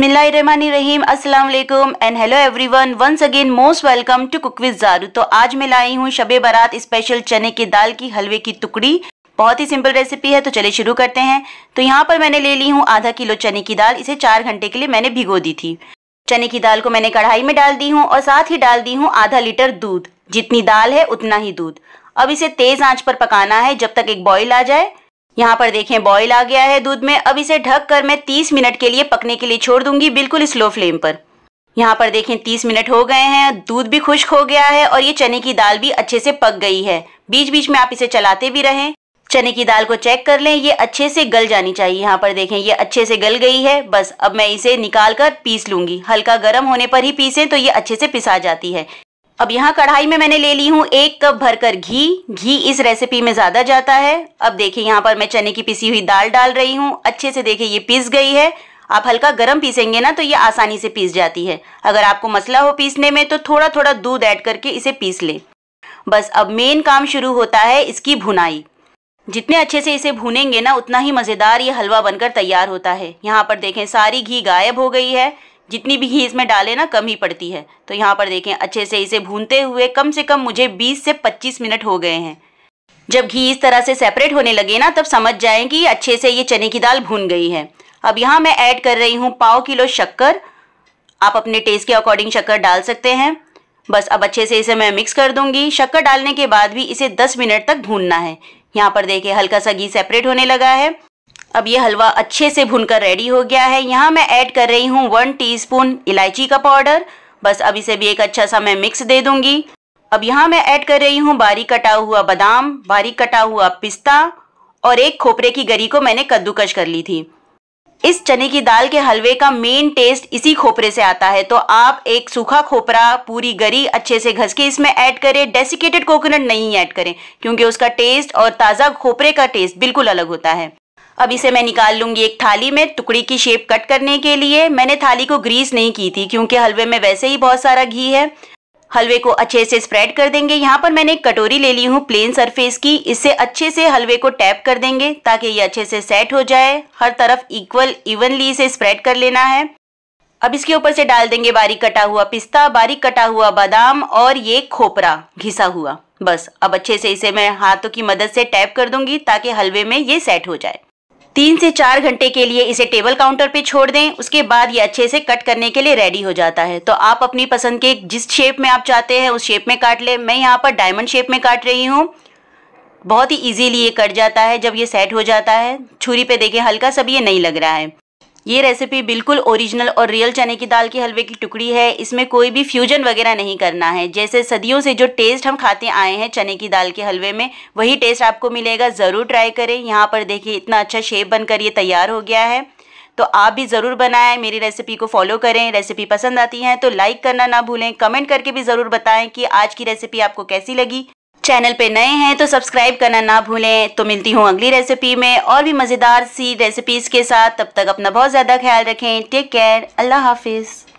बसमीम अस्सलाम वालेकुम and hello everyone once again most welcome to cook with Jaru तो आज मैं लाई हूँ शबे बारात स्पेशल चने की दाल की हलवे की टुकड़ी बहुत ही सिंपल रेसिपी है तो चलिए शुरू करते हैं तो यहाँ पर मैंने ले ली हूँ आधा किलो चने की दाल इसे चार घंटे के लिए मैंने भिगो दी थी चने की दाल को मैंने कढ़ाई में डाल दी हूँ और साथ ही डाल दी हूँ आधा लीटर दूध जितनी दाल है उतना ही दूध अब इसे तेज़ आँच पर पकाना है जब तक एक बॉयल आ जाए यहाँ पर देखें बॉईल आ गया है दूध में अब इसे ढक कर मैं 30 मिनट के लिए पकने के लिए छोड़ दूंगी बिल्कुल स्लो फ्लेम पर यहाँ पर देखें 30 मिनट हो गए हैं दूध भी खुश्क हो गया है और ये चने की दाल भी अच्छे से पक गई है बीच बीच में आप इसे चलाते भी रहें चने की दाल को चेक कर लें ये अच्छे से गल जानी चाहिए यहाँ पर देखें ये अच्छे से गल गई है बस अब मैं इसे निकाल कर पीस लूंगी हल्का गर्म होने पर ही पीसें तो ये अच्छे से पिसा जाती है अब यहाँ कढ़ाई में मैंने ले ली हूँ एक कप भरकर घी घी इस रेसिपी में ज़्यादा जाता है अब देखिए यहाँ पर मैं चने की पिसी हुई दाल डाल रही हूँ अच्छे से देखिए ये पिस गई है आप हल्का गर्म पीसेंगे ना तो ये आसानी से पीस जाती है अगर आपको मसला हो पीसने में तो थोड़ा थोड़ा दूध ऐड करके इसे पीस लें बस अब मेन काम शुरू होता है इसकी भुनाई जितने अच्छे से इसे भुनेंगे ना उतना ही मज़ेदार ये हलवा बनकर तैयार होता है यहाँ पर देखें सारी घी गायब हो गई है जितनी भी घी इसमें डालें ना कम ही पड़ती है तो यहाँ पर देखें अच्छे से इसे भूनते हुए कम से कम मुझे 20 से 25 मिनट हो गए हैं जब घी इस तरह से सेपरेट होने लगे ना तब समझ जाएं कि अच्छे से ये चने की दाल भून गई है अब यहाँ मैं ऐड कर रही हूँ पाव किलो शक्कर आप अपने टेस्ट के अकॉर्डिंग शक्कर डाल सकते हैं बस अब अच्छे से इसे मैं मिक्स कर दूंगी शक्कर डालने के बाद भी इसे दस मिनट तक भूनना है यहाँ पर देखें हल्का सा घी सेपरेट होने लगा है अब ये हलवा अच्छे से भुनकर रेडी हो गया है यहाँ मैं ऐड कर रही हूँ वन टीस्पून इलायची का पाउडर बस अब इसे भी एक अच्छा सा मैं मिक्स दे दूंगी अब यहाँ मैं ऐड कर रही हूँ बारीक कटा हुआ बादाम बारीक कटा हुआ पिस्ता और एक खोपरे की गरी को मैंने कद्दूकश कर ली थी इस चने की दाल के हलवे का मेन टेस्ट इसी खोपरे से आता है तो आप एक सूखा खोपरा पूरी गरी अच्छे से घस के इसमें ऐड करें डेसिकेटेड कोकोनट नहीं ऐड करें क्योंकि उसका टेस्ट और ताज़ा खोपरे का टेस्ट बिल्कुल अलग होता है अब इसे मैं निकाल लूँगी एक थाली में टुकड़ी की शेप कट करने के लिए मैंने थाली को ग्रीस नहीं की थी क्योंकि हलवे में वैसे ही बहुत सारा घी है हलवे को अच्छे से स्प्रेड कर देंगे यहाँ पर मैंने एक कटोरी ले ली हूँ प्लेन सरफेस की इससे अच्छे से हलवे को टैप कर देंगे ताकि ये अच्छे से सेट हो जाए हर तरफ इक्वल इवनली इसे स्प्रेड कर लेना है अब इसके ऊपर से डाल देंगे बारीक कटा हुआ पिस्ता बारीक कटा हुआ बादाम और ये खोपरा घिसा हुआ बस अब अच्छे से इसे मैं हाथों की मदद से टैप कर दूंगी ताकि हलवे में ये सेट हो जाए तीन से चार घंटे के लिए इसे टेबल काउंटर पे छोड़ दें उसके बाद ये अच्छे से कट करने के लिए रेडी हो जाता है तो आप अपनी पसंद के जिस शेप में आप चाहते हैं उस शेप में काट लें मैं यहाँ पर डायमंड शेप में काट रही हूँ बहुत ही इजीली ये कट जाता है जब ये सेट हो जाता है छुरी पे देखें हल्का सा भी ये नहीं लग रहा है ये रेसिपी बिल्कुल ओरिजिनल और रियल चने की दाल के हलवे की टुकड़ी है इसमें कोई भी फ्यूजन वगैरह नहीं करना है जैसे सदियों से जो टेस्ट हम खाते आए हैं चने की दाल के हलवे में वही टेस्ट आपको मिलेगा ज़रूर ट्राई करें यहाँ पर देखिए इतना अच्छा शेप बनकर ये तैयार हो गया है तो आप भी ज़रूर बनाएं मेरी रेसिपी को फॉलो करें रेसिपी पसंद आती है तो लाइक करना ना भूलें कमेंट करके भी ज़रूर बताएं कि आज की रेसिपी आपको कैसी लगी चैनल पे नए हैं तो सब्सक्राइब करना ना भूलें तो मिलती हूँ अगली रेसिपी में और भी मज़ेदार सी रेसिपीज़ के साथ तब तक अपना बहुत ज़्यादा ख्याल रखें टेक केयर अल्लाह हाफिज़